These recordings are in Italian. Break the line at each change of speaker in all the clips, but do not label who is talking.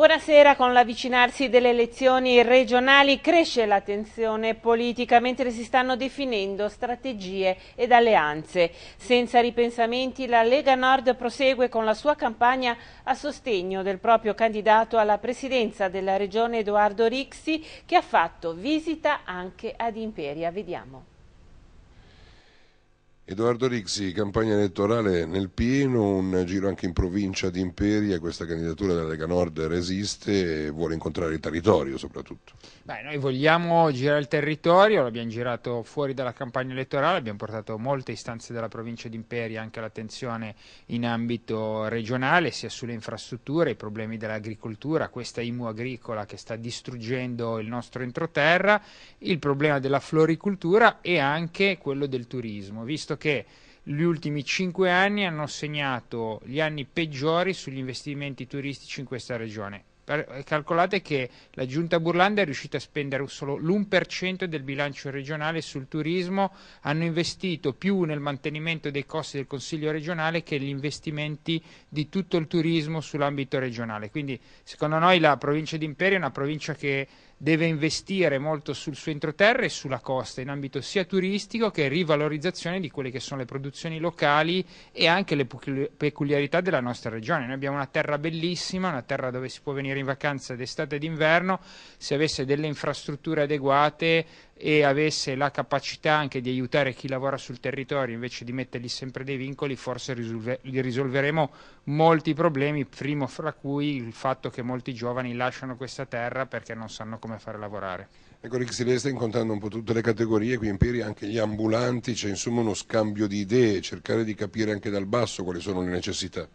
Buonasera, con l'avvicinarsi delle elezioni regionali cresce la tensione politica mentre si stanno definendo strategie ed alleanze. Senza ripensamenti la Lega Nord prosegue con la sua campagna a sostegno del proprio candidato alla presidenza della regione Edoardo Rixi che ha fatto visita anche ad Imperia. Vediamo.
Edoardo Rixi, campagna elettorale nel pieno, un giro anche in provincia di Imperia, questa candidatura della Lega Nord resiste e vuole incontrare il territorio soprattutto.
Beh, noi vogliamo girare il territorio, l'abbiamo girato fuori dalla campagna elettorale, abbiamo portato molte istanze della provincia di Imperia anche all'attenzione in ambito regionale, sia sulle infrastrutture, i problemi dell'agricoltura, questa IMU agricola che sta distruggendo il nostro entroterra, il problema della floricoltura e anche quello del turismo, visto che gli ultimi cinque anni hanno segnato gli anni peggiori sugli investimenti turistici in questa regione. Calcolate che la giunta Burlanda è riuscita a spendere solo l'1% del bilancio regionale sul turismo, hanno investito più nel mantenimento dei costi del Consiglio regionale che negli investimenti di tutto il turismo sull'ambito regionale. Quindi secondo noi la provincia di Imperia è una provincia che deve investire molto sul suo entroterra e sulla costa in ambito sia turistico che rivalorizzazione di quelle che sono le produzioni locali e anche le peculiarità della nostra regione. Noi abbiamo una terra bellissima, una terra dove si può venire in vacanza d'estate e d'inverno, se avesse delle infrastrutture adeguate e avesse la capacità anche di aiutare chi lavora sul territorio invece di mettergli sempre dei vincoli, forse risolve risolveremo molti problemi, primo fra cui il fatto che molti giovani lasciano questa terra perché non sanno come fare lavorare.
Ecco Rick Silvestre sta incontrando un po' tutte le categorie, qui in Peri anche gli ambulanti, c'è insomma uno scambio di idee, cercare di capire anche dal basso quali sono le necessità.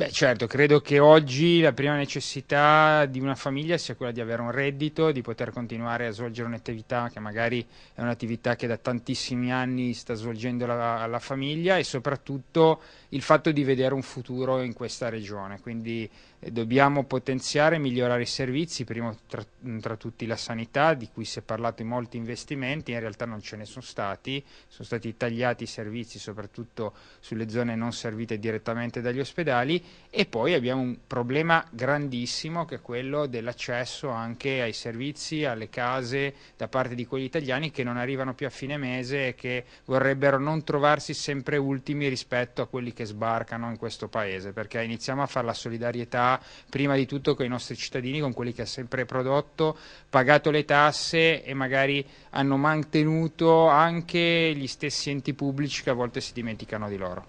Beh, certo, credo che oggi la prima necessità di una famiglia sia quella di avere un reddito, di poter continuare a svolgere un'attività che magari è un'attività che da tantissimi anni sta svolgendo la, la famiglia e soprattutto il fatto di vedere un futuro in questa regione. Quindi dobbiamo potenziare e migliorare i servizi, prima tra, tra, tutti la sanità, di cui si è parlato in molti investimenti, in realtà non ce ne sono stati, sono stati tagliati i servizi soprattutto sulle zone non servite direttamente dagli ospedali e poi abbiamo un problema grandissimo che è quello dell'accesso anche ai servizi, alle case da parte di quegli italiani che non arrivano più a fine mese e che vorrebbero non trovarsi sempre ultimi rispetto a quelli che sbarcano in questo paese, perché iniziamo a fare la solidarietà prima di tutto con i nostri cittadini, con quelli che ha sempre prodotto, pagato le tasse e magari hanno mantenuto anche gli stessi enti pubblici che a volte si dimenticano di loro.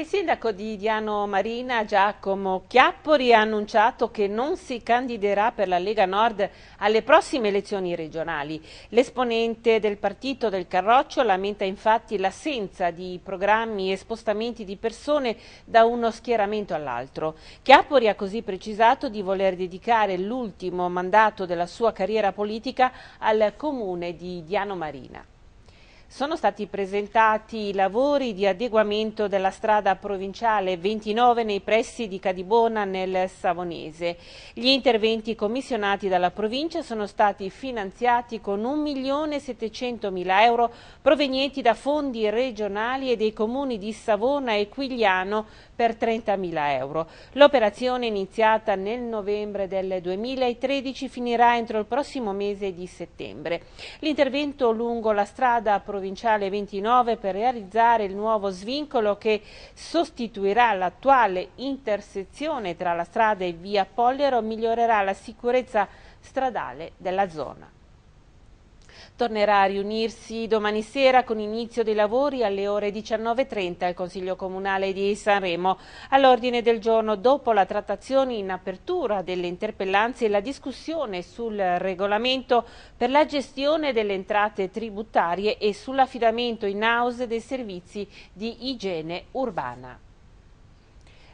Il sindaco di Diano Marina Giacomo Chiappori ha annunciato che non si candiderà per la Lega Nord alle prossime elezioni regionali. L'esponente del partito del Carroccio lamenta infatti l'assenza di programmi e spostamenti di persone da uno schieramento all'altro. Chiappori ha così precisato di voler dedicare l'ultimo mandato della sua carriera politica al comune di Diano Marina sono stati presentati i lavori di adeguamento della strada provinciale 29 nei pressi di Cadibona nel Savonese. Gli interventi commissionati dalla provincia sono stati finanziati con 1.700.000 euro provenienti da fondi regionali e dei comuni di Savona e Quigliano per 30.000 euro. L'operazione iniziata nel novembre del 2013 finirà entro il prossimo mese di settembre. L'intervento lungo la strada provinciale provinciale 29 per realizzare il nuovo svincolo che sostituirà l'attuale intersezione tra la strada e via Pollero migliorerà la sicurezza stradale della zona tornerà a riunirsi domani sera con inizio dei lavori alle ore 19.30 al Consiglio Comunale di Sanremo. All'ordine del giorno, dopo la trattazione in apertura delle interpellanze e la discussione sul regolamento per la gestione delle entrate tributarie e sull'affidamento in house dei servizi di igiene urbana.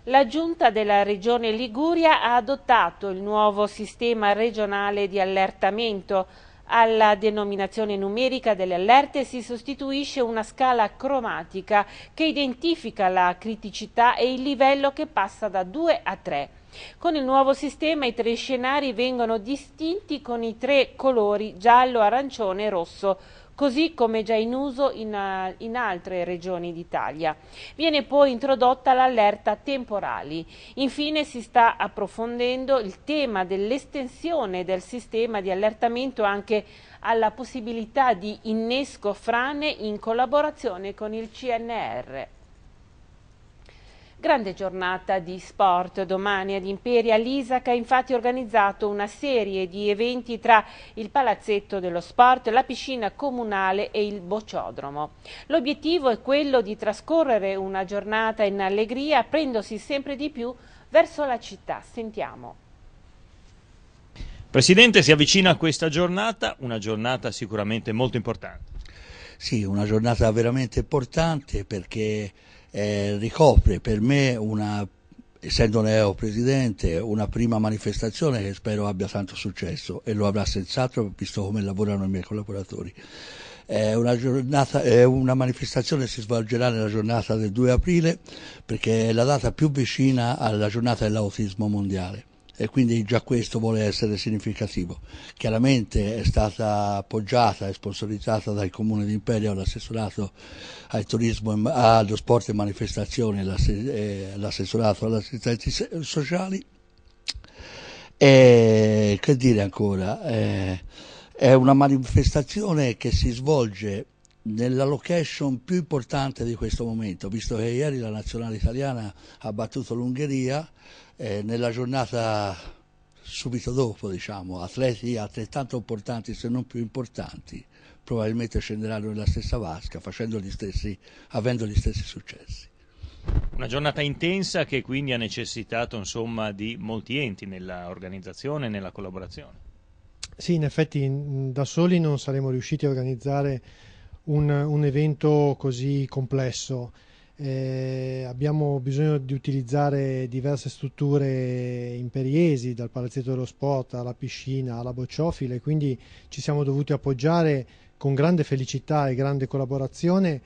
La Giunta della Regione Liguria ha adottato il nuovo sistema regionale di allertamento alla denominazione numerica delle allerte si sostituisce una scala cromatica che identifica la criticità e il livello che passa da 2 a 3. Con il nuovo sistema i tre scenari vengono distinti con i tre colori giallo, arancione e rosso così come già in uso in, eh, in altre regioni d'Italia. Viene poi introdotta l'allerta temporali. Infine si sta approfondendo il tema dell'estensione del sistema di allertamento anche alla possibilità di innesco frane in collaborazione con il CNR. Grande giornata di sport domani ad Imperia. L'ISAC ha infatti organizzato una serie di eventi tra il palazzetto dello sport, la piscina comunale e il bociodromo. L'obiettivo è quello di trascorrere una giornata in allegria, aprendosi sempre di più verso la città. Sentiamo.
Presidente, si avvicina a questa giornata, una giornata sicuramente molto importante.
Sì, una giornata veramente importante perché eh, ricopre per me una essendo neo presidente, una prima manifestazione che spero abbia tanto successo e lo avrà senz'altro visto come lavorano i miei collaboratori. È una, giornata, è una manifestazione che si svolgerà nella giornata del 2 aprile perché è la data più vicina alla giornata dell'autismo mondiale e quindi già questo vuole essere significativo. Chiaramente è stata appoggiata e sponsorizzata dal Comune di Imperia, l'assessorato al turismo, allo sport e manifestazioni, eh, l'assessorato alle assistenze sociali. E che dire ancora? Eh, è una manifestazione che si svolge nella location più importante di questo momento, visto che ieri la nazionale italiana ha battuto l'Ungheria, eh, nella giornata subito dopo, diciamo, atleti altrettanto importanti se non più importanti probabilmente scenderanno nella stessa vasca gli stessi, avendo gli stessi successi.
Una giornata intensa che quindi ha necessitato insomma, di molti enti nella organizzazione e nella collaborazione.
Sì, in effetti da soli non saremmo riusciti a organizzare un, un evento così complesso eh, abbiamo bisogno di utilizzare diverse strutture imperiesi, dal palazzetto dello sport alla piscina alla bocciofile, quindi ci siamo dovuti appoggiare con grande felicità e grande collaborazione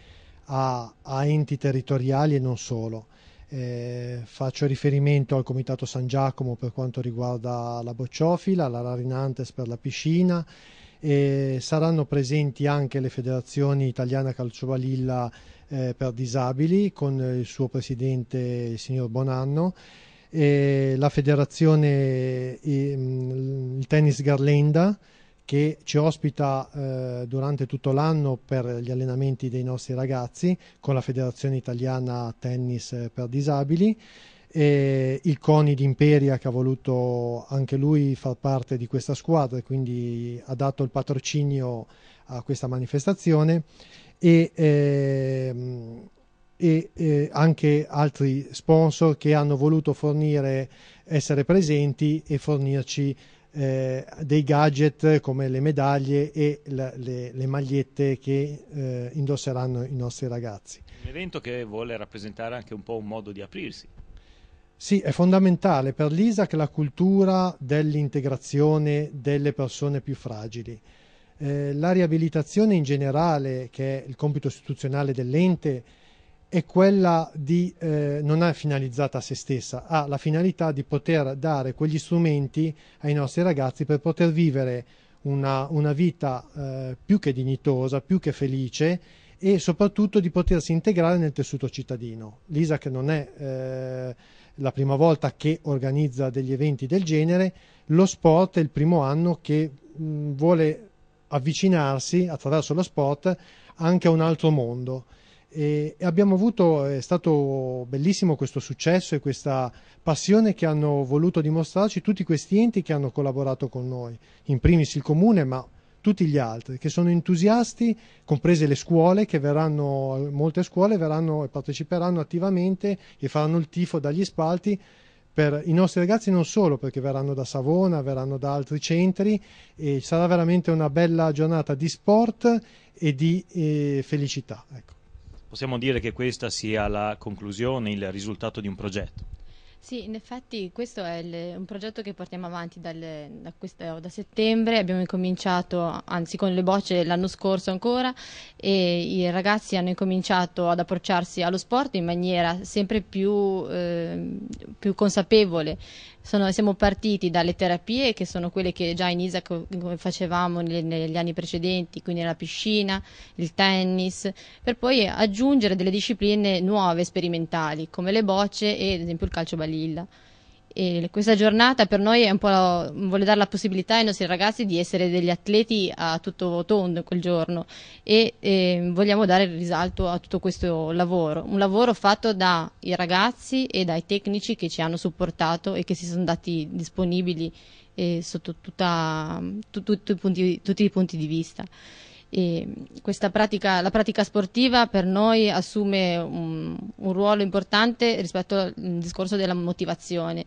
a, a enti territoriali e non solo. Eh, faccio riferimento al Comitato San Giacomo per quanto riguarda la bocciofila, la Rarinantes per la piscina e saranno presenti anche le federazioni italiana calcio balilla eh, per disabili con il suo presidente, il signor Bonanno, la federazione mm, il tennis Garlenda che ci ospita eh, durante tutto l'anno per gli allenamenti dei nostri ragazzi con la Federazione Italiana Tennis per Disabili e il Coni d'Imperia che ha voluto anche lui far parte di questa squadra e quindi ha dato il patrocinio a questa manifestazione e, ehm, e eh, anche altri sponsor che hanno voluto fornire, essere presenti e fornirci eh, dei gadget come le medaglie e la, le, le, magliette che eh, indosseranno i nostri ragazzi.
Un evento che vuole rappresentare anche un po' un modo di aprirsi.
Sì, è fondamentale per l'ISAC la cultura dell'integrazione delle persone più fragili. Eh, la riabilitazione in generale, che è il compito istituzionale dell'ente, è quella di, eh, non è finalizzata a se stessa, ha la finalità di poter dare quegli strumenti ai nostri ragazzi per poter vivere una, una vita eh, più che dignitosa, più che felice e soprattutto di potersi integrare nel tessuto cittadino. L'ISAC non è eh, la prima volta che organizza degli eventi del genere, lo sport è il primo anno che mh, vuole avvicinarsi attraverso lo sport anche a un altro mondo. E abbiamo avuto, è stato bellissimo questo successo e questa passione che hanno voluto dimostrarci tutti questi enti che hanno collaborato con noi, in primis il comune, ma tutti gli altri, che sono entusiasti, comprese le scuole, che verranno, molte scuole verranno e parteciperanno attivamente e faranno il tifo dagli spalti per i nostri ragazzi non solo perché verranno da Savona, verranno da altri centri e sarà veramente una bella giornata di sport e di eh, felicità. Ecco.
Possiamo dire che questa sia la conclusione, il risultato di un progetto.
Sì, in effetti questo è il, un progetto che portiamo avanti dal, da, questa, da, settembre, abbiamo incominciato, anzi con le bocce l'anno scorso ancora, e i ragazzi hanno incominciato ad approcciarsi allo sport in maniera sempre più, eh, più consapevole. Sono, siamo partiti dalle terapie che sono quelle che già in ISAC facevamo negli, negli anni precedenti, quindi la piscina, il tennis, per poi aggiungere delle discipline nuove, sperimentali, come le bocce e ad esempio il calcio ballerino. Lilla. E questa giornata per noi è un po' vuole dare la possibilità ai nostri ragazzi di essere degli atleti a tutto tondo quel giorno e, e ehm, vogliamo dare il risalto a tutto questo lavoro, un lavoro fatto dai ragazzi e dai tecnici che ci hanno supportato e che si sono dati disponibili eh, sotto tutta, tu, tu, tu, punti, tutti i punti di vista pratica, la pratica sportiva per noi assume un, un ruolo importante rispetto al mm, discorso della motivazione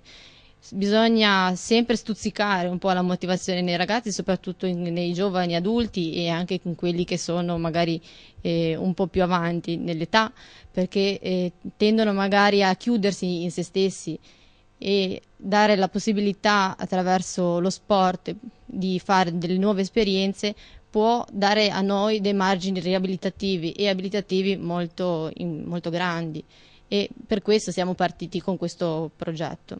bisogna sempre stuzzicare un po' la motivazione nei ragazzi, soprattutto in, nei giovani adulti e anche in quelli che sono magari eh, un po' più avanti nell'età, perché eh, tendono magari a chiudersi in se stessi e dare la possibilità attraverso lo sport di fare delle nuove esperienze può dare a noi dei margini riabilitativi e abilitativi molto, in, molto grandi e per questo siamo partiti con questo progetto.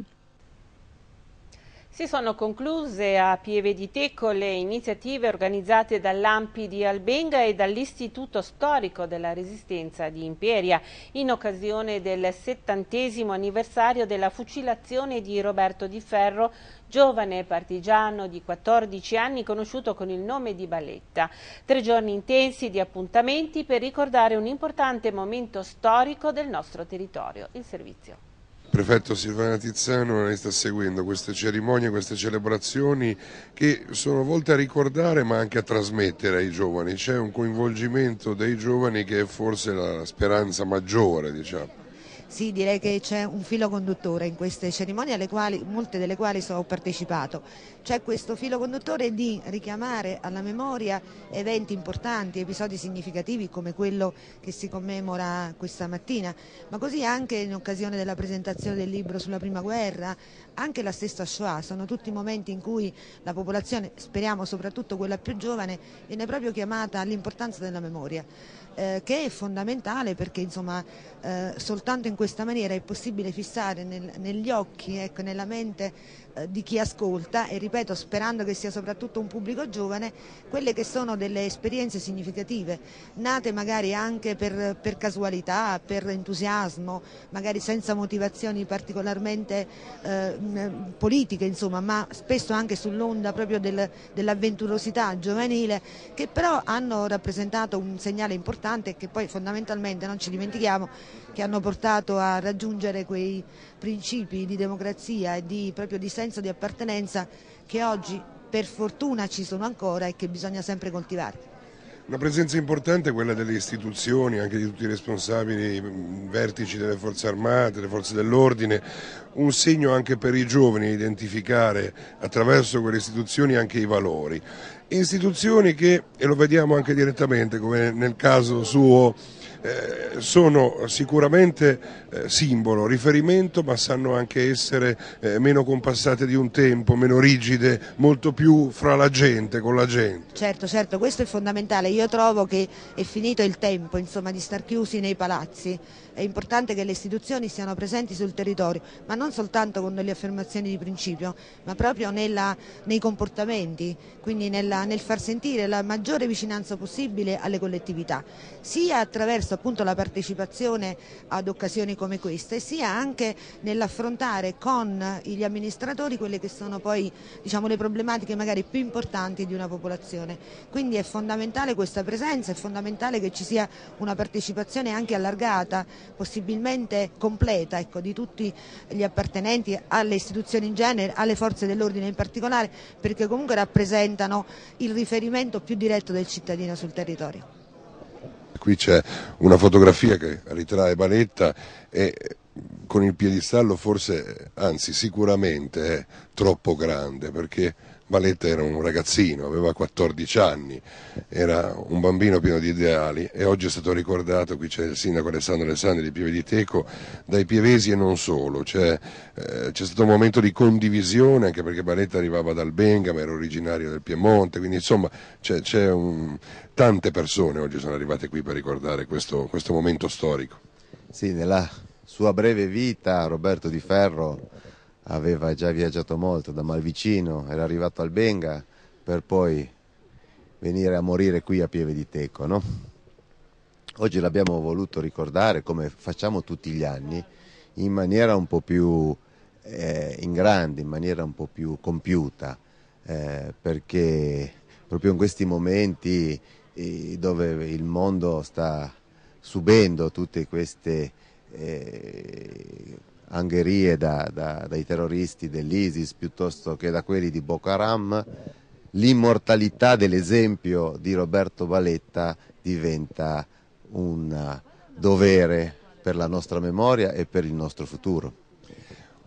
Si sono concluse a Pieve di Teco le iniziative organizzate dall'Ampi di Albenga e dall'Istituto Storico della Resistenza di Imperia in occasione del settantesimo anniversario della fucilazione di Roberto Di Ferro giovane partigiano di 14 anni conosciuto con il nome di Baletta. Tre giorni intensi di appuntamenti per ricordare un importante momento storico del nostro territorio. Il servizio.
prefetto Silvana Tizzano lei sta seguendo queste cerimonie, queste celebrazioni che sono volte a ricordare ma anche a trasmettere ai giovani, c'è un coinvolgimento dei giovani che è forse la speranza maggiore diciamo.
Sì, direi che c'è un filo conduttore in queste cerimonie, alle quali, molte delle quali ho partecipato. C'è questo filo conduttore di richiamare alla memoria eventi importanti, episodi significativi come quello che si commemora questa mattina, ma così anche in occasione della presentazione del libro sulla prima guerra, anche la stessa Shoah. Sono tutti momenti in cui la popolazione, speriamo soprattutto quella più giovane, viene proprio chiamata all'importanza della memoria, eh, che è fondamentale perché insomma, eh, soltanto in questa maniera è possibile fissare nel, negli occhi, ecco, nella mente eh, di chi ascolta e ripeto sperando che sia soprattutto un pubblico giovane, quelle che sono delle esperienze significative, nate magari anche per, per casualità, per entusiasmo, magari senza motivazioni particolarmente eh, politiche, insomma, ma spesso anche sull'onda proprio del, dell'avventurosità giovanile, che però hanno rappresentato un segnale importante e che poi fondamentalmente non ci dimentichiamo che hanno portato a raggiungere quei principi di democrazia e di, proprio di senso di appartenenza che oggi per fortuna ci sono ancora e che bisogna sempre coltivare.
Una presenza importante è quella delle istituzioni, anche di tutti i responsabili, mm, vertici delle forze armate, delle forze dell'ordine, un segno anche per i giovani identificare attraverso quelle istituzioni anche i valori. Istituzioni che, e lo vediamo anche direttamente come nel caso suo, eh, sono sicuramente eh, simbolo, riferimento, ma sanno anche essere eh, meno compassate di un tempo, meno rigide, molto più fra la gente, con la gente.
Certo, certo, questo è fondamentale. Io trovo che è finito il tempo insomma, di star chiusi nei palazzi. È importante che le istituzioni siano presenti sul territorio, ma non soltanto con delle affermazioni di principio, ma proprio nella, nei comportamenti, quindi nella, nel far sentire la maggiore vicinanza possibile alle collettività, sia attraverso attraverso appunto la partecipazione ad occasioni come queste, sia anche nell'affrontare con gli amministratori quelle che sono poi diciamo, le problematiche magari più importanti di una popolazione. Quindi è fondamentale questa presenza, è fondamentale che ci sia una partecipazione anche allargata, possibilmente completa ecco, di tutti gli appartenenti alle istituzioni in genere, alle forze dell'ordine in particolare, perché comunque rappresentano il riferimento più diretto del cittadino sul territorio
qui c'è una fotografia che ritrae Baletta e con il piedistallo forse, anzi sicuramente è troppo grande perché Baletta era un ragazzino, aveva 14 anni, era un bambino pieno di ideali e oggi è stato ricordato, qui c'è il sindaco Alessandro Alessandri di Pieve di Teco, dai pievesi e non solo, c'è, eh, c'è stato un momento di condivisione anche perché Baletta arrivava dal Benga ma era originario del Piemonte, quindi insomma c'è, c'è un, tante persone oggi sono arrivate qui per ricordare questo, questo momento storico. Sì, nella sua breve vita Roberto
Di Ferro aveva già viaggiato molto da Malvicino, era arrivato al Benga per poi venire a morire qui a Pieve di Teco. No? Oggi l'abbiamo voluto ricordare come facciamo tutti gli anni, in maniera un po' più eh, in grande, in maniera un po' più compiuta, eh, perché proprio in questi momenti dove il mondo sta subendo tutte queste eh, angherie da, da, dai terroristi dell'ISIS piuttosto che da quelli di Boko Haram, l'immortalità dell'esempio di Roberto Baletta diventa un dovere per la nostra memoria e per il nostro futuro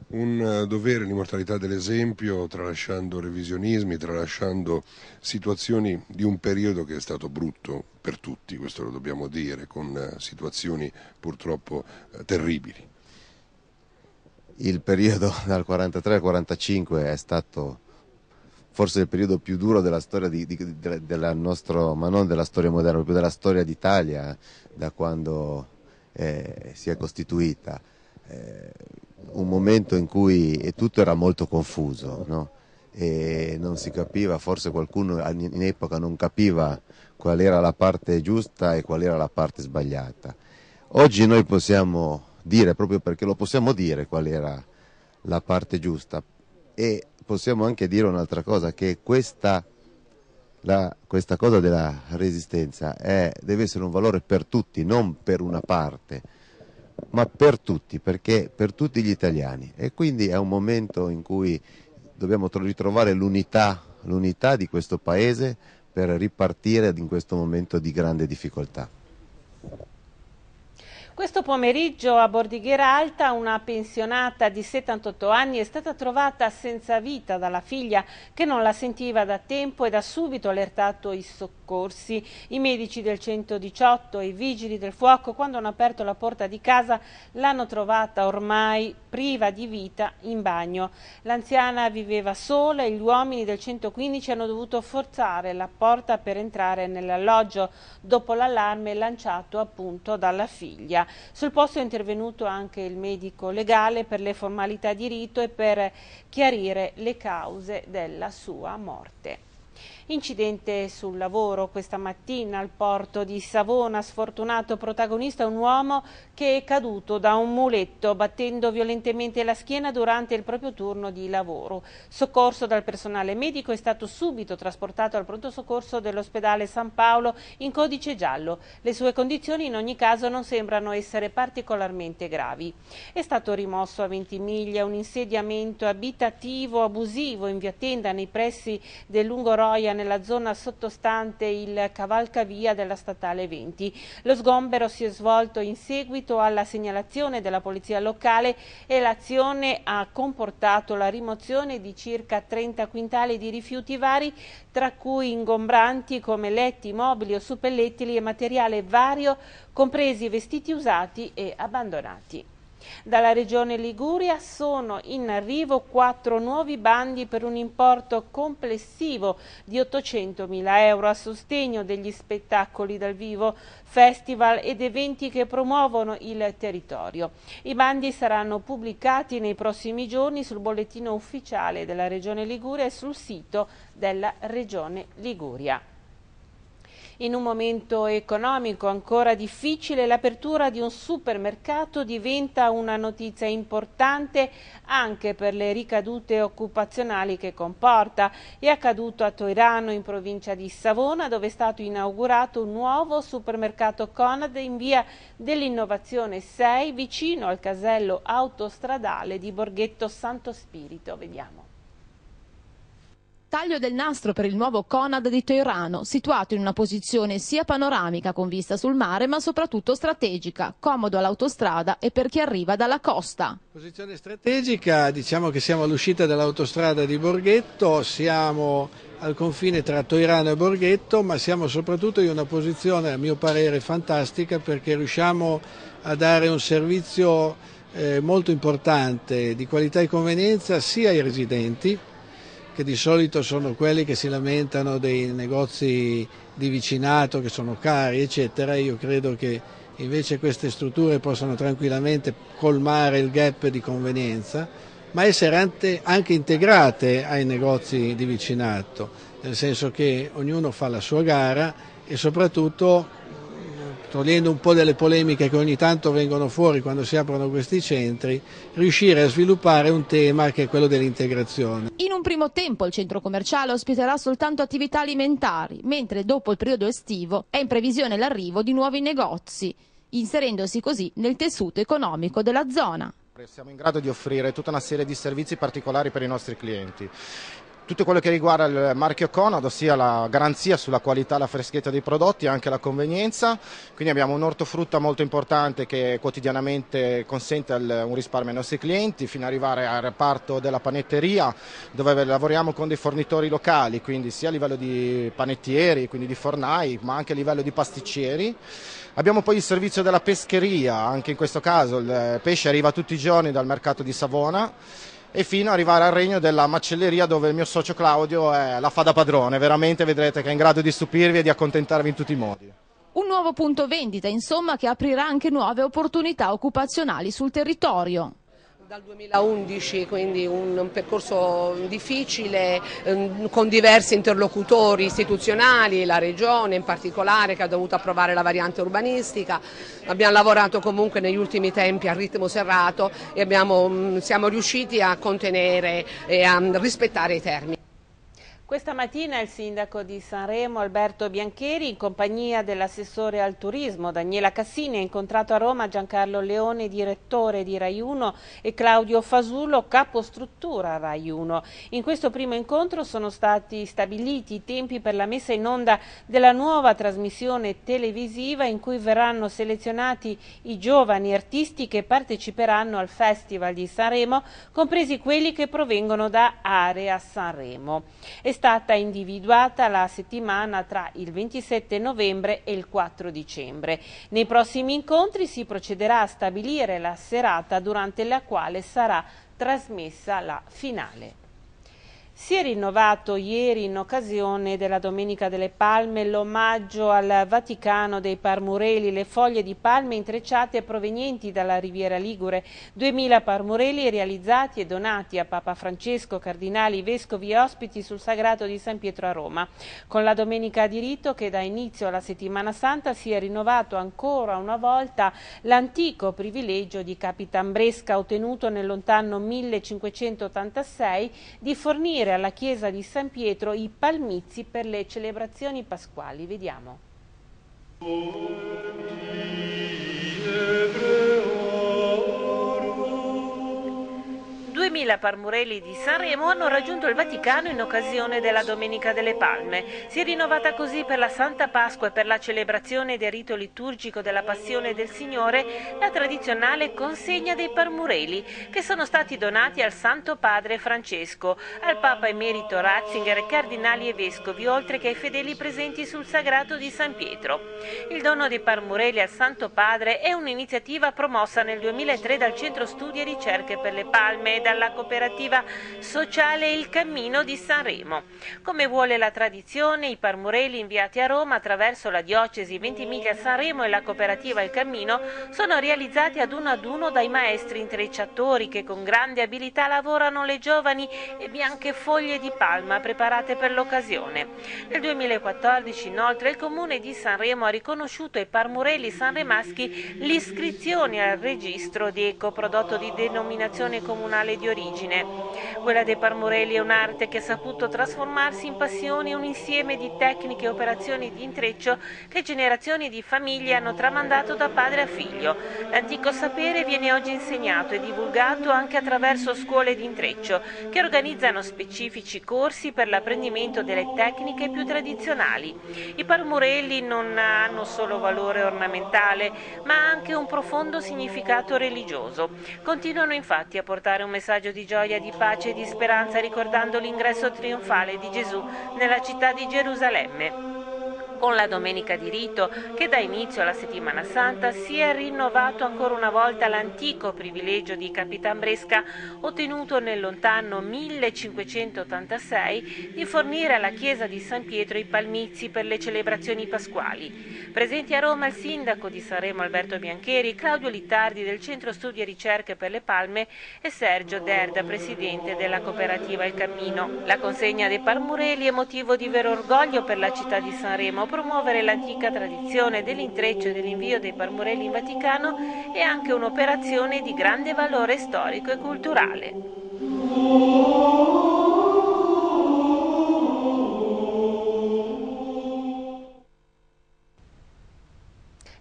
un eh, dovere l'immortalità dell'esempio, tralasciando revisionismi, tralasciando situazioni di un periodo che è stato brutto per tutti, questo lo dobbiamo dire, con eh, situazioni purtroppo eh, terribili.
Il periodo dal 43 al 45 è stato forse il periodo più duro della storia di, di, della nostra, ma non della storia moderna, proprio della storia d'Italia da quando eh, si è costituita. Eh, un momento in cui tutto era molto confuso, no? e non si capiva, forse qualcuno in epoca non capiva qual era la parte giusta e qual era la parte sbagliata. Oggi noi possiamo dire, proprio perché lo possiamo dire, qual era la parte giusta e possiamo anche dire un'altra cosa, che questa, la, questa cosa della resistenza è, deve essere un valore per tutti, non per una parte ma per tutti, perché per tutti gli italiani. E quindi è un momento in cui dobbiamo ritrovare l'unità, l'unità di questo Paese per ripartire in questo momento di grande difficoltà.
Questo pomeriggio a Bordighera Alta una pensionata di 78 anni è stata trovata senza vita dalla figlia che non la sentiva da tempo ed ha subito allertato i soccorsi soccorsi, i medici del 118 e i vigili del fuoco quando hanno aperto la porta di casa l'hanno trovata ormai priva di vita in bagno. L'anziana viveva sola e gli uomini del 115 hanno dovuto forzare la porta per entrare nell'alloggio dopo l'allarme lanciato appunto dalla figlia. Sul posto è intervenuto anche il medico legale per le formalità di rito e per chiarire le cause della sua morte. Incidente sul lavoro questa mattina al porto di Savona, sfortunato protagonista un uomo che è caduto da un muletto battendo violentemente la schiena durante il proprio turno di lavoro. Soccorso dal personale medico è stato subito trasportato al pronto soccorso dell'ospedale San Paolo in codice giallo. Le sue condizioni in ogni caso non sembrano essere particolarmente gravi. È stato rimosso a Ventimiglia un insediamento abitativo abusivo in via Tenda nei pressi del Lungoroia nella zona sottostante il cavalcavia della statale 20. Lo sgombero si è svolto in seguito alla segnalazione della polizia locale e l'azione ha comportato la rimozione di circa 30 quintali di rifiuti vari, tra cui ingombranti come letti, mobili o suppellettili e materiale vario, compresi vestiti usati e abbandonati. Dalla regione Liguria sono in arrivo quattro nuovi bandi per un importo complessivo di 800.000 euro a sostegno degli spettacoli dal vivo, festival ed eventi che promuovono il territorio. I bandi saranno pubblicati nei prossimi giorni sul bollettino ufficiale della regione Liguria e sul sito della regione Liguria. In un momento economico ancora difficile, l'apertura di un supermercato diventa una notizia importante anche per le ricadute occupazionali che comporta. È accaduto a Toirano, in provincia di Savona, dove è stato inaugurato un nuovo supermercato Conad in via dell'Innovazione 6, vicino al casello autostradale di Borghetto Santo Spirito. Vediamo
taglio del nastro per il nuovo Conad di Teherano, situato in una posizione sia panoramica con vista sul mare, ma soprattutto strategica, comodo all'autostrada e per chi arriva dalla costa.
Posizione
strategica, diciamo che siamo all'uscita dell'autostrada di Borghetto, siamo al confine tra Toirano e Borghetto, ma siamo soprattutto in una posizione a mio parere fantastica perché riusciamo a dare un servizio eh, molto importante di qualità e convenienza sia ai residenti che di solito sono quelli che si lamentano dei negozi di vicinato che sono cari eccetera, io credo che invece queste strutture possano tranquillamente colmare il gap di convenienza, ma essere anche, integrate ai negozi di vicinato, nel senso che ognuno fa la sua gara e soprattutto togliendo un po' delle polemiche che ogni tanto vengono fuori quando si aprono questi centri, riuscire a sviluppare un tema che è quello dell'integrazione.
In un primo tempo il centro commerciale ospiterà soltanto attività alimentari, mentre dopo il periodo estivo è in previsione l'arrivo di nuovi negozi, inserendosi così nel tessuto economico della zona.
Siamo in grado di offrire
tutta una serie di servizi particolari per i nostri clienti tutto quello che riguarda il marchio Conad, ossia la garanzia sulla qualità, la freschezza dei prodotti e anche la convenienza. Quindi abbiamo un ortofrutta molto importante che quotidianamente consente un risparmio ai nostri clienti, fino ad arrivare al reparto della panetteria, dove lavoriamo con dei fornitori locali, quindi sia a livello di panettieri, quindi di fornai, ma anche a livello di pasticceri. Abbiamo poi il servizio della pescheria, anche in questo caso il pesce arriva tutti i giorni dal mercato di Savona e fino ad arrivare al regno della macelleria dove il mio socio Claudio è, la fa da padrone, veramente vedrete che è in grado di stupirvi e di accontentarvi in tutti i modi.
Un nuovo punto vendita, insomma, che aprirà anche nuove opportunità occupazionali sul territorio.
Dal 2011 quindi un percorso difficile ehm, con diversi interlocutori istituzionali, la Regione in particolare che ha dovuto approvare la variante urbanistica, abbiamo lavorato comunque negli ultimi tempi a ritmo serrato e abbiamo, mm, siamo riusciti a contenere e a mm, rispettare i termini.
Questa mattina il sindaco di Sanremo Alberto Biancheri in compagnia dell'assessore al turismo Daniela Cassini ha incontrato a Roma Giancarlo Leone, direttore di Rai 1 e Claudio Fasulo, capostruttura Rai 1. In questo primo incontro sono stati stabiliti i tempi per la messa in onda della nuova trasmissione televisiva in cui verranno selezionati i giovani artisti che parteciperanno al Festival di Sanremo, compresi quelli che provengono da Area Sanremo. E stata individuata la settimana tra il 27 novembre e il 4 dicembre. Nei prossimi incontri si procederà a stabilire la serata durante la quale sarà trasmessa la finale. Si è rinnovato ieri in occasione della Domenica delle Palme l'omaggio al Vaticano dei Parmureli, le foglie di palme intrecciate provenienti dalla Riviera Ligure. 2000 parmureli realizzati e donati a Papa Francesco, cardinali, vescovi e ospiti sul Sagrato di San Pietro a Roma. Con la Domenica di Rito che da inizio alla Settimana Santa si è rinnovato ancora una volta l'antico privilegio di Capitan Bresca ottenuto nel lontano 1586 di fornire offrire alla chiesa di San Pietro i palmizi per le celebrazioni pasquali. Vediamo. 2000 Parmurelli di Sanremo hanno raggiunto il Vaticano in occasione della Domenica delle Palme. Si è rinnovata così per la Santa Pasqua e per la celebrazione del rito liturgico della Passione del Signore la tradizionale consegna dei Parmurelli che sono stati donati al Santo Padre Francesco, al Papa Emerito Ratzinger, cardinali e vescovi, oltre che ai fedeli presenti sul Sagrato di San Pietro. Il dono dei Parmurelli al Santo Padre è un'iniziativa promossa nel 2003 dal Centro Studi e Ricerche per le Palme e dalla la cooperativa sociale Il Cammino di Sanremo. Come vuole la tradizione, i parmurelli inviati a Roma attraverso la diocesi Ventimiglia-Sanremo e la cooperativa Il Cammino sono realizzati ad uno ad uno dai maestri intrecciatori che con grande abilità lavorano le giovani e bianche foglie di palma preparate per l'occasione. Nel 2014 inoltre il comune di Sanremo ha riconosciuto ai parmurelli sanremaschi l'iscrizione al registro di ecoprodotto di denominazione comunale di origine origine. Quella dei Parmorelli è un'arte che ha saputo trasformarsi in passione, un insieme di tecniche e operazioni di intreccio che generazioni di famiglie hanno tramandato da padre a figlio. L'antico sapere viene oggi insegnato e divulgato anche attraverso scuole di intreccio che organizzano specifici corsi per l'apprendimento delle tecniche più tradizionali. I Parmorelli non hanno solo valore ornamentale, ma anche un profondo significato religioso. Continuano infatti a portare un messaggio messaggio di gioia, di pace e di speranza ricordando l'ingresso trionfale di Gesù nella città di Gerusalemme con la Domenica di Rito che dà inizio alla Settimana Santa si è rinnovato ancora una volta l'antico privilegio di Capitan Bresca ottenuto nel lontano 1586 di fornire alla Chiesa di San Pietro i palmizi per le celebrazioni pasquali. Presenti a Roma il sindaco di Sanremo Alberto Biancheri, Claudio Littardi del Centro Studi e Ricerche per le Palme e Sergio Derda, presidente della cooperativa Il Cammino. La consegna dei palmurelli è motivo di vero orgoglio per la città di Sanremo promuovere l'antica tradizione dell'intreccio e dell'invio dei parmorelli in Vaticano è anche un'operazione di grande valore storico e culturale.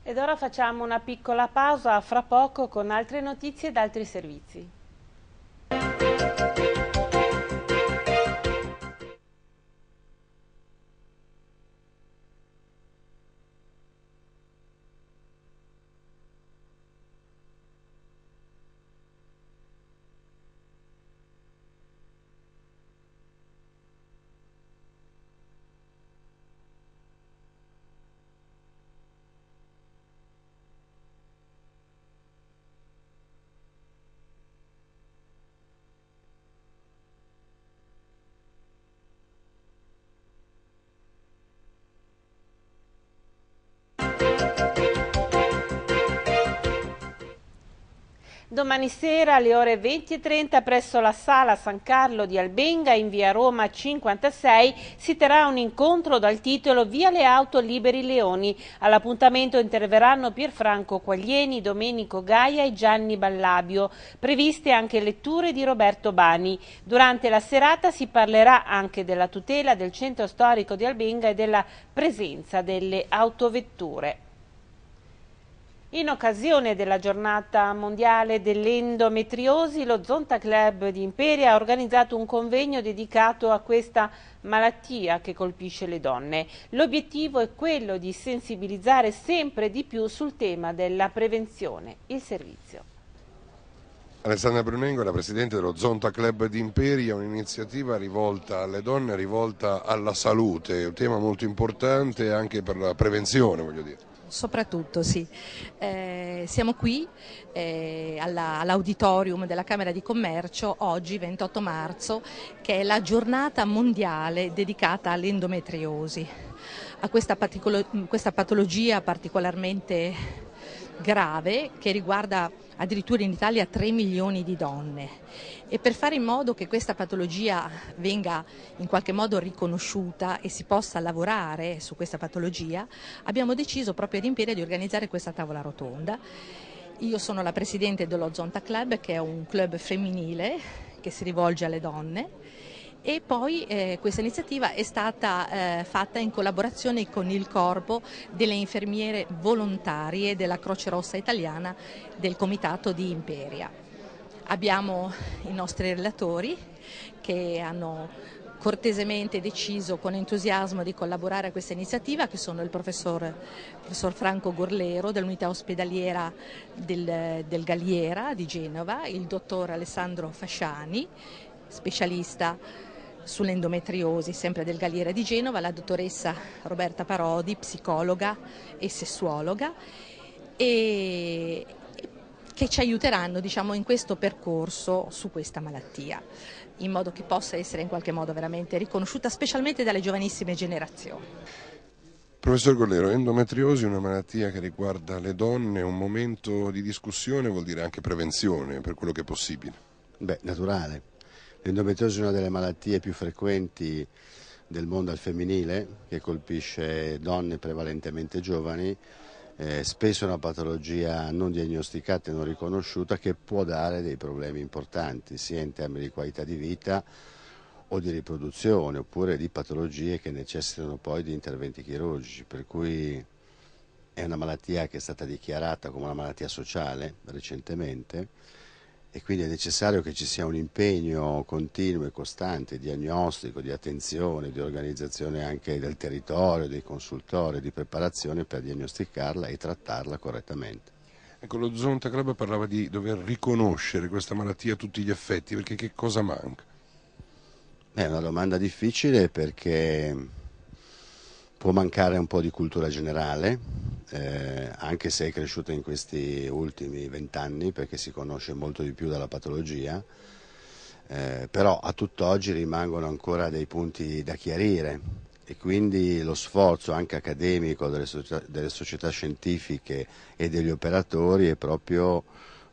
Ed ora facciamo una piccola pausa, fra poco con altre notizie ed altri servizi. Domani sera alle ore 20.30 presso la Sala San Carlo di Albenga in via Roma 56 si terrà un incontro dal titolo Via le auto liberi leoni. All'appuntamento interverranno Pierfranco Quaglieni, Domenico Gaia e Gianni Ballabio. Previste anche letture di Roberto Bani. Durante la serata si parlerà anche della tutela del centro storico di Albenga e della presenza delle autovetture. In occasione della giornata mondiale dell'endometriosi, lo Zonta Club di Imperia ha organizzato un convegno dedicato a questa malattia che colpisce le donne. L'obiettivo è quello di sensibilizzare sempre di più sul tema della prevenzione. Il servizio.
Alessandra Brunengo è la presidente dello Zonta Club di Imperia, un'iniziativa rivolta alle donne, rivolta alla salute, un tema molto importante anche per la prevenzione, voglio dire
soprattutto sì. Eh, siamo qui eh, alla, all'auditorium della Camera di Commercio oggi 28 marzo che è la giornata mondiale dedicata all'endometriosi, a questa, particolo- questa patologia particolarmente grave che riguarda addirittura in Italia 3 milioni di donne e per fare in modo che questa patologia venga in qualche modo riconosciuta e si possa lavorare su questa patologia, abbiamo deciso proprio ad Imperia di organizzare questa tavola rotonda. Io sono la presidente dello Zonta Club, che è un club femminile che si rivolge alle donne e poi eh, questa iniziativa è stata eh, fatta in collaborazione con il corpo delle infermiere volontarie della Croce Rossa Italiana del Comitato di Imperia. Abbiamo i nostri relatori che hanno cortesemente deciso con entusiasmo di collaborare a questa iniziativa che sono il professor, professor Franco Gorlero dell'unità ospedaliera del, del Galliera di Genova, il dottor Alessandro Fasciani, specialista sull'endometriosi sempre del Galliera di Genova, la dottoressa Roberta Parodi, psicologa e sessuologa e, che ci aiuteranno diciamo, in questo percorso su questa malattia, in modo che possa essere in qualche modo veramente riconosciuta, specialmente dalle giovanissime generazioni.
Professor Gollero, endometriosi è una malattia che riguarda le donne, un momento di discussione vuol dire anche prevenzione per quello che è possibile. Beh, naturale. L'endometriosi è una delle malattie più frequenti del mondo al
femminile che colpisce donne prevalentemente giovani eh, spesso è una patologia non diagnosticata e non riconosciuta che può dare dei problemi importanti sia in termini di qualità di vita o di riproduzione oppure di patologie che necessitano poi di interventi chirurgici, per cui è una malattia che è stata dichiarata come una malattia sociale recentemente e quindi è necessario che ci sia un impegno continuo e costante, diagnostico, di attenzione, di organizzazione anche del territorio, dei consultori, di preparazione per diagnosticarla e trattarla correttamente.
Ecco, lo Zonta Club parlava di dover riconoscere questa malattia a tutti gli effetti, perché che cosa manca?
Beh, è una domanda difficile perché può mancare un po' di cultura generale, eh, anche se è cresciuta in questi ultimi vent'anni perché si conosce molto di più dalla patologia, eh, però a tutt'oggi rimangono ancora dei punti da chiarire e quindi lo sforzo anche accademico delle società, delle società scientifiche e degli operatori è proprio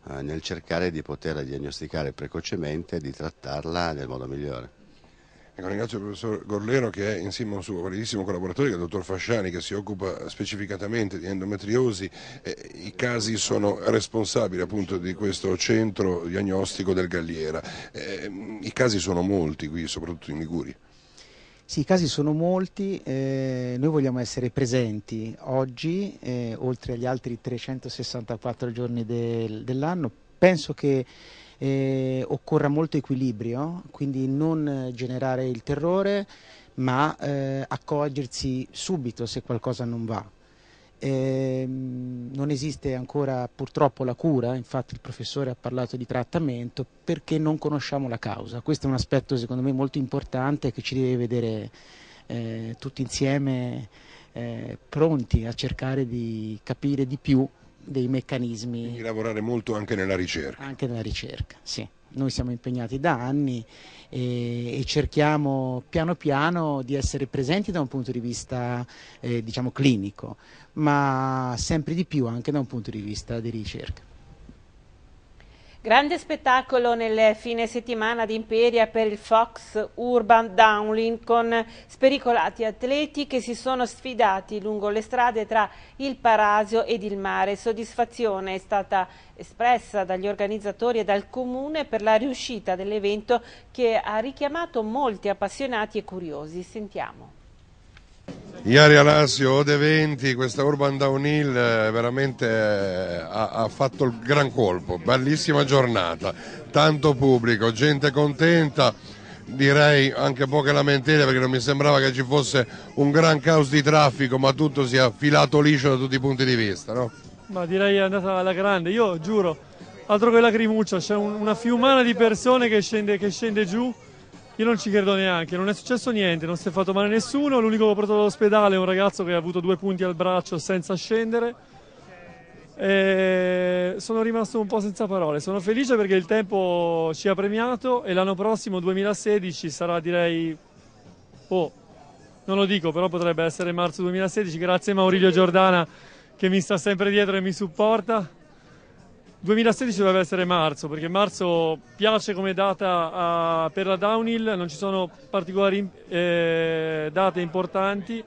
eh, nel cercare di poterla diagnosticare precocemente e di trattarla nel modo migliore.
Ecco, ringrazio il professor Gorlero che è insieme a un suo validissimo collaboratore che è il dottor Fasciani che si occupa specificatamente di endometriosi. Eh, I casi sono responsabili appunto di questo centro diagnostico del Galliera. Eh, I casi sono molti qui, soprattutto in Liguria.
Sì, i casi sono molti, eh, noi vogliamo essere presenti oggi, eh, oltre agli altri 364 giorni del, dell'anno. Penso che eh, occorra molto equilibrio, quindi non eh, generare il terrore ma eh, accorgersi subito se qualcosa non va. Eh, non esiste ancora purtroppo la cura, infatti il professore ha parlato di trattamento perché non conosciamo la causa. Questo è un aspetto secondo me molto importante che ci deve vedere eh, tutti insieme eh, pronti a cercare di capire di più dei meccanismi. Quindi
lavorare molto anche nella ricerca.
Anche nella ricerca, sì. Noi siamo impegnati da anni e, eh, e cerchiamo piano piano di essere presenti da un punto di vista eh, diciamo clinico, ma sempre di più anche da un punto di vista di ricerca.
Grande spettacolo nel fine settimana di Imperia per il Fox Urban Downlink con spericolati atleti che si sono sfidati lungo le strade tra il Parasio ed il mare. Soddisfazione è stata espressa dagli organizzatori e dal comune per la riuscita dell'evento che ha richiamato molti appassionati e curiosi. Sentiamo.
Iari Alassio, Ode 20, questa Urban Downhill eh, veramente eh, ha, ha, fatto il gran colpo, bellissima giornata, tanto pubblico, gente contenta, direi anche poche lamentele perché non mi sembrava che ci fosse un gran caos di traffico ma tutto si è affilato liscio da tutti i punti di vista. No?
Ma direi è andata alla grande, io giuro, altro che lacrimuccia, c'è una fiumana di persone che scende, che scende giù io non ci credo neanche, non è successo niente, non si è fatto male nessuno, l'unico che ho portato all'ospedale è un ragazzo che ha avuto due punti al braccio senza scendere. E sono rimasto un po' senza parole, sono felice perché il tempo ci ha premiato e l'anno prossimo, 2016, sarà direi... Oh, non lo dico, però potrebbe essere marzo 2016, grazie a Maurilio Giordana che mi sta sempre dietro e mi supporta. 2016 dovrebbe essere marzo, perché marzo piace come data a, per la downhill, non ci sono particolari eh, date importanti.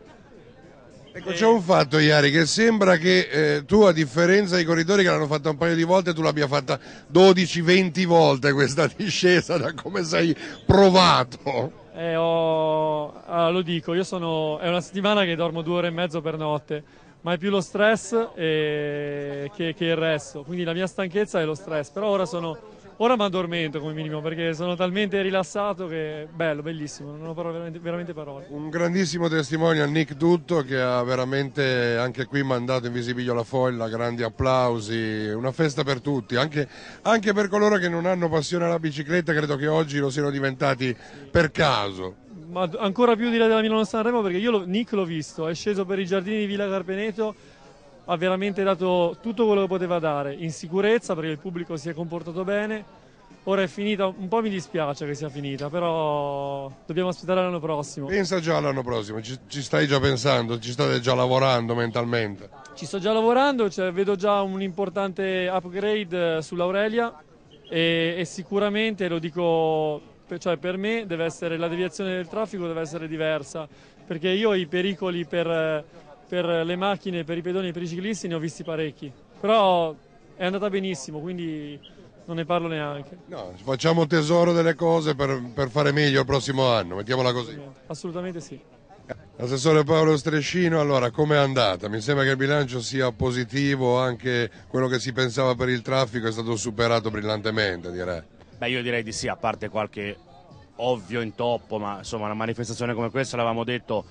Ecco, c'è
un fatto, Iari, che sembra che eh, tu, a differenza dei corridori che l'hanno fatta un paio di volte, tu l'abbia fatta 12-20 volte questa discesa, da come sei provato.
Eh, ho... ah, lo dico, io sono... è una settimana che dormo due ore e mezzo per notte ma è più lo stress e... che, che, il resto. Quindi la mia stanchezza è lo stress, però ora sono... Ora mi addormento come minimo perché sono talmente rilassato che bello, bellissimo, non ho parole, veramente, veramente, parole. Un
grandissimo testimone a Nick Dutto che ha veramente anche qui mandato in visibilio la folla, grandi applausi, una festa per tutti, anche, anche per coloro che non hanno passione alla bicicletta credo che oggi lo siano diventati per caso
ma ancora più di là della Milano-Sanremo perché io lo, Nick l'ho visto, è sceso per i giardini di Villa Carpeneto, ha veramente dato tutto quello che poteva dare, in sicurezza perché il pubblico si è comportato bene, ora è finita, un po' mi dispiace che sia finita, però dobbiamo aspettare l'anno prossimo. Pensa
già all'anno prossimo, ci, ci, stai già pensando, ci state già lavorando mentalmente.
Ci sto già lavorando, cioè, vedo già un importante upgrade eh, sull'Aurelia e, e sicuramente, lo dico cioè per me essere, la deviazione del traffico deve essere diversa, perché io i pericoli per, per le macchine, per i pedoni e per i ciclisti ne ho visti parecchi, però è andata benissimo, quindi non ne parlo neanche. No,
facciamo tesoro delle cose per, per fare meglio il prossimo anno, mettiamola così.
Assolutamente sì.
Assessore Paolo Strescino, allora com'è andata? Mi sembra che il bilancio sia positivo, anche quello che si pensava per il traffico è stato superato brillantemente direi. Beh, io direi di sì, a parte qualche ovvio intoppo, ma insomma una manifestazione come questa l'avevamo detto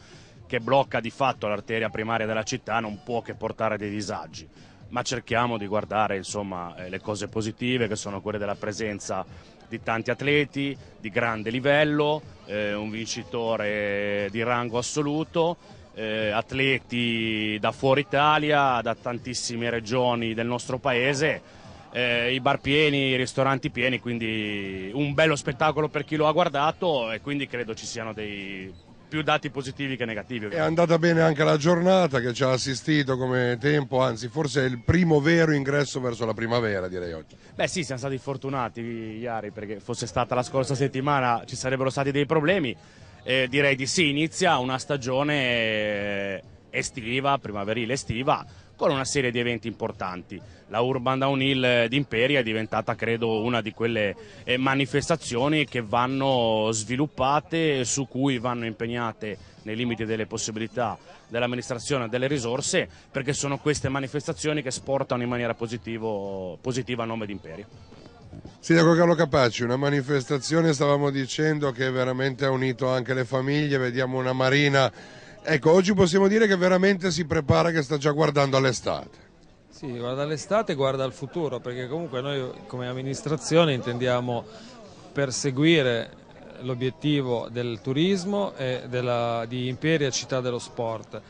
che blocca di fatto l'arteria primaria della città non può che portare dei disagi. Ma cerchiamo di guardare insomma, eh, le cose positive che sono quelle della presenza di tanti atleti di grande livello, eh, un vincitore di rango assoluto, eh, atleti da fuori Italia, da tantissime regioni del nostro paese eh, i bar pieni, i ristoranti pieni, quindi un bello spettacolo per chi lo ha guardato e quindi credo ci siano dei più dati positivi che negativi.
Ovviamente. È andata bene anche la giornata che ci ha assistito come tempo, anzi forse è il primo vero ingresso verso la primavera direi oggi. Beh sì, siamo stati fortunati ieri
perché fosse stata la scorsa settimana ci sarebbero stati dei problemi, eh, direi di sì, inizia una stagione eh, estiva, primaverile estiva, con una serie di eventi importanti. La Urban Downhill eh, d'Imperia è diventata, credo, una di quelle eh, manifestazioni che vanno sviluppate, su cui vanno impegnate nei limiti delle possibilità dell'amministrazione e delle risorse, perché sono queste manifestazioni che sportano in maniera positivo, positiva a nome di Imperia.
Sindaco Carlo Capaci, una manifestazione, stavamo dicendo, che veramente ha unito anche le famiglie, vediamo una marina Ecco, oggi possiamo dire che veramente si prepara, che sta già guardando all'estate.
Sì, guarda all'estate e guarda al futuro, perché comunque noi come amministrazione intendiamo perseguire l'obiettivo del turismo e della, di Imperia Città dello Sport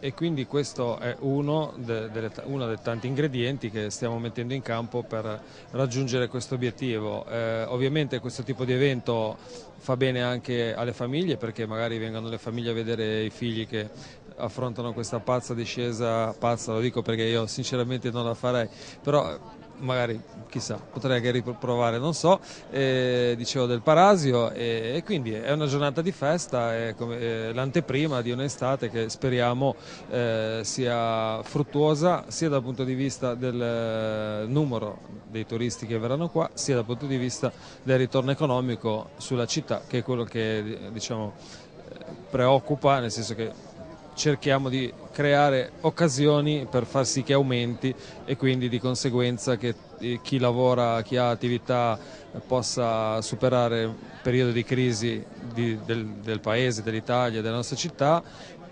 e quindi questo è uno, de, de, uno, dei tanti ingredienti che stiamo mettendo in campo per raggiungere questo obiettivo. Eh, ovviamente questo tipo di evento fa bene anche alle famiglie perché magari vengano le famiglie a vedere i figli che affrontano questa pazza discesa, pazza lo dico perché io sinceramente non la farei, però magari chissà, potrei anche riprovare, non so, eh, dicevo del Parasio e, e, quindi è una giornata di festa, è come, eh, l'anteprima di un'estate che speriamo eh, sia fruttuosa sia dal punto di vista del eh, numero dei turisti che verranno qua, sia dal punto di vista del ritorno economico sulla città, che è quello che eh, diciamo eh, preoccupa, nel senso che cerchiamo di creare occasioni per far sì che aumenti e quindi di conseguenza che eh, chi lavora, chi ha attività eh, possa superare il periodo di crisi di, del, del, paese, dell'Italia, della nostra città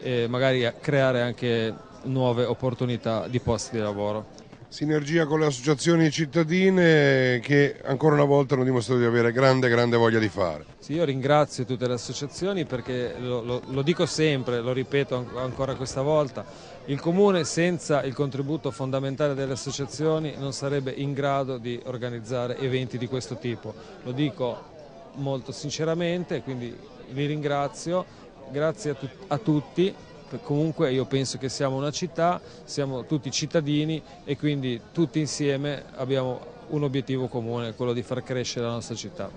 e magari creare anche nuove opportunità di posti di lavoro
sinergia con le associazioni cittadine che ancora una volta hanno dimostrato di avere grande, grande voglia di fare.
Sì, io ringrazio tutte le associazioni perché lo, lo, lo dico sempre, lo ripeto ancora questa volta, il Comune senza il contributo fondamentale delle associazioni non sarebbe in grado di organizzare eventi di questo tipo. Lo dico molto sinceramente, quindi vi ringrazio, grazie a, tu a tutti comunque io penso che siamo una città, siamo tutti cittadini e quindi tutti insieme abbiamo un obiettivo comune, quello di far crescere la nostra città.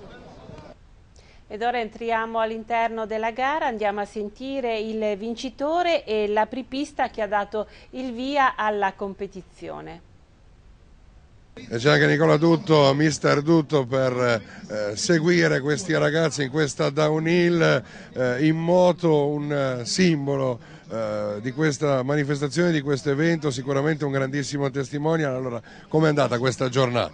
Ed ora entriamo all'interno della gara, andiamo a sentire il vincitore e l'apripista che ha dato il via alla competizione.
E C'è anche Nicola Dutto, mister Dutto per eh, seguire questi ragazzi in questa downhill eh, in moto, un eh, simbolo eh, di questa manifestazione, di questo evento, sicuramente un grandissimo testimonial. Allora, com'è andata questa giornata?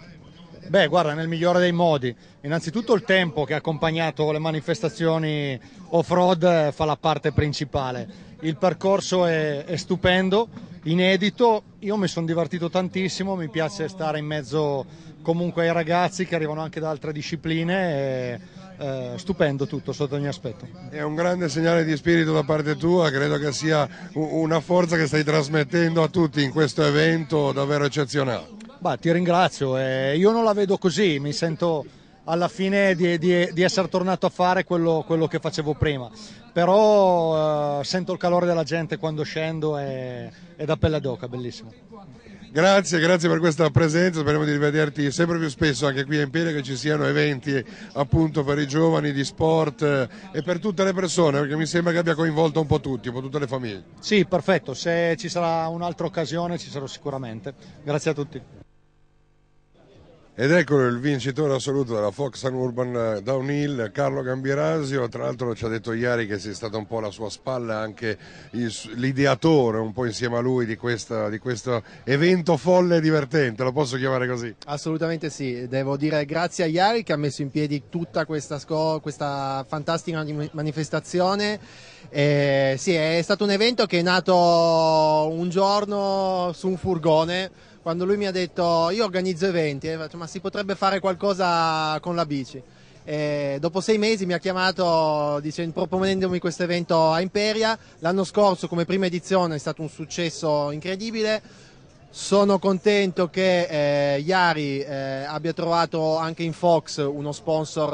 Beh, guarda, nel migliore dei modi. Innanzitutto il tempo
che ha accompagnato le manifestazioni off-road eh, fa la parte principale. Il percorso è, è stupendo, inedito. Io mi sono divertito tantissimo, mi piace stare in mezzo comunque ai ragazzi che arrivano anche da altre discipline. E, eh, stupendo tutto sotto ogni
aspetto. È un grande segnale di spirito da parte tua, credo che sia una forza che stai trasmettendo a tutti in questo evento davvero eccezionale. Bah, ti ringrazio, eh, io non la vedo così, mi sento alla fine di, di,
di essere tornato a fare quello, quello che facevo prima, però eh, sento il calore della gente quando scendo e, è da pelle ad oca, bellissimo.
Grazie, grazie per questa presenza, speriamo di rivederti sempre più spesso anche qui a Impere che ci siano eventi appunto per i giovani di sport eh, e per tutte le persone, perché mi sembra che abbia coinvolto un po' tutti, un po' tutte le famiglie. Sì, perfetto, se ci sarà un'altra occasione ci sarò sicuramente. Grazie a tutti. Ed eccolo il vincitore assoluto della Fox and Urban eh, Downhill, Carlo Gambirasio. Tra l'altro ci ha detto ieri che sei stata un po' la sua spalla anche l'ideatore, un po' insieme a lui, di, questa, di questo evento folle e divertente. Lo posso chiamare così?
Assolutamente sì. Devo dire grazie a Iari che ha messo in piedi tutta questa, questa fantastica manifestazione. Eh, sì, è stato un evento che è nato un giorno su un furgone quando lui mi ha detto io organizzo eventi, eh, ma si potrebbe fare qualcosa con la bici. E dopo sei mesi mi ha chiamato dicendo, proponendomi questo evento a Imperia, l'anno scorso come prima edizione è stato un successo incredibile, sono contento che eh, Iari eh, abbia trovato anche in Fox uno sponsor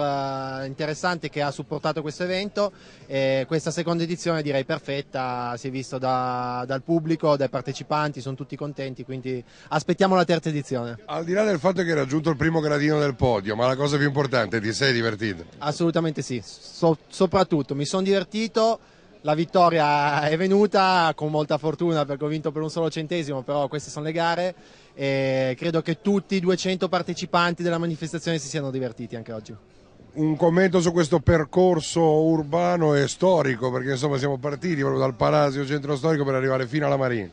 eh, interessante che ha supportato questo evento e questa seconda edizione direi perfetta, si è visto da, dal pubblico, dai partecipanti, sono tutti contenti, quindi aspettiamo la terza
edizione. Al di là del fatto che hai raggiunto il primo gradino del podio, ma la cosa più importante, ti sei divertito?
Assolutamente sì, so soprattutto mi sono divertito la vittoria è venuta con molta fortuna perché ho vinto per un solo centesimo, però queste sono le gare e credo che tutti i 200 partecipanti della manifestazione si siano divertiti anche oggi.
Un commento su questo percorso urbano e storico, perché insomma siamo partiti proprio dal Palazzo Centro Storico per arrivare fino alla Marina.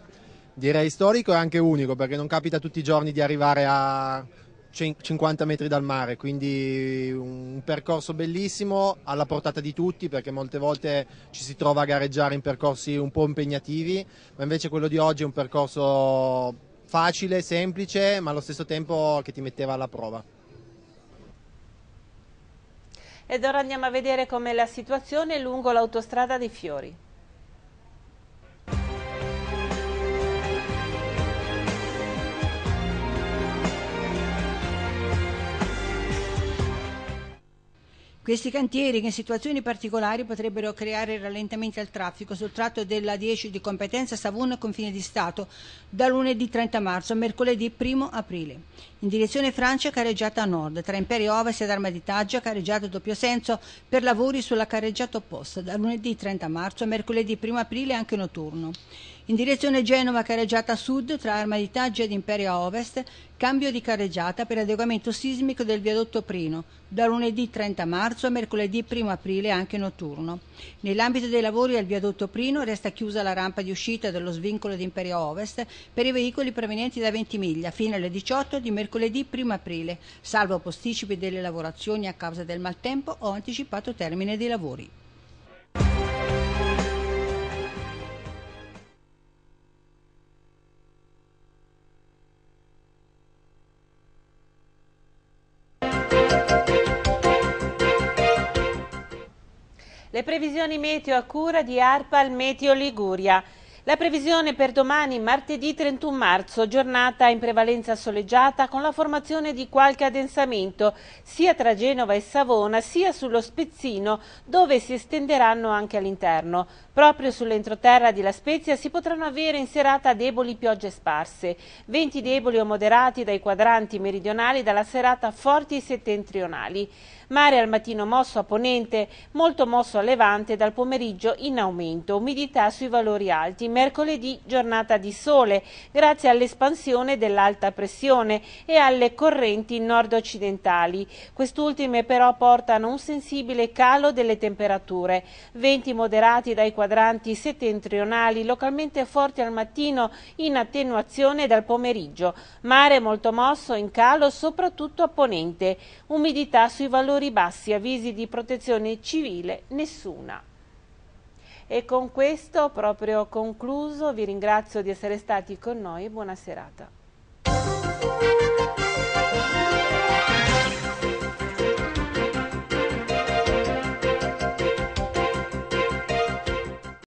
Direi storico e anche unico, perché non capita tutti i giorni di
arrivare a 50 metri dal mare, quindi un percorso bellissimo alla portata di tutti perché molte volte ci si trova a gareggiare in percorsi un po' impegnativi, ma invece quello di oggi è un percorso facile, semplice, ma allo stesso tempo che ti metteva alla prova.
Ed ora andiamo a vedere com'è la situazione lungo l'autostrada di Fiori.
Questi cantieri che in situazioni particolari potrebbero creare rallentamenti al traffico sul tratto della 10 di competenza Savona-Confine di Stato da lunedì 30 marzo a mercoledì 1 aprile. In direzione Francia carreggiata a nord, tra Imperio Ovest ed Arma di Taggia carreggiata a doppio senso per lavori sulla carreggiata opposta da lunedì 30 marzo a mercoledì 1 aprile anche notturno. In direzione Genova carreggiata sud tra Armaditaggi ed Imperia Ovest, cambio di carreggiata per adeguamento sismico del viadotto Prino, da lunedì 30 marzo a mercoledì 1 aprile anche notturno. Nell'ambito dei lavori al viadotto Prino resta chiusa la rampa di uscita dello svincolo di Imperia Ovest per i veicoli provenienti da Ventimiglia fino alle 18 di mercoledì 1 aprile, salvo posticipi delle lavorazioni a causa del maltempo o anticipato termine dei lavori.
Le previsioni meteo a cura di Arpal Meteo Liguria. La previsione per domani, martedì 31 marzo, giornata in prevalenza soleggiata con la formazione di qualche addensamento sia tra Genova e Savona sia sullo Spezzino dove si estenderanno anche all'interno. Proprio sull'entroterra di La Spezia si potranno avere in serata deboli piogge sparse, venti deboli o moderati dai quadranti meridionali dalla serata forti settentrionali. Mare al mattino mosso a ponente, molto mosso a levante, dal pomeriggio in aumento. Umidità sui valori alti. Mercoledì giornata di sole, grazie all'espansione dell'alta pressione e alle correnti nord-occidentali. Quest'ultime però portano un sensibile calo delle temperature. Venti moderati dai quadranti settentrionali, localmente forti al mattino, in attenuazione dal pomeriggio. Mare molto mosso in calo, soprattutto a ponente. Umidità sui valori valori bassi, avvisi di protezione civile, nessuna. E con questo proprio concluso, vi ringrazio di essere stati con noi e buona serata.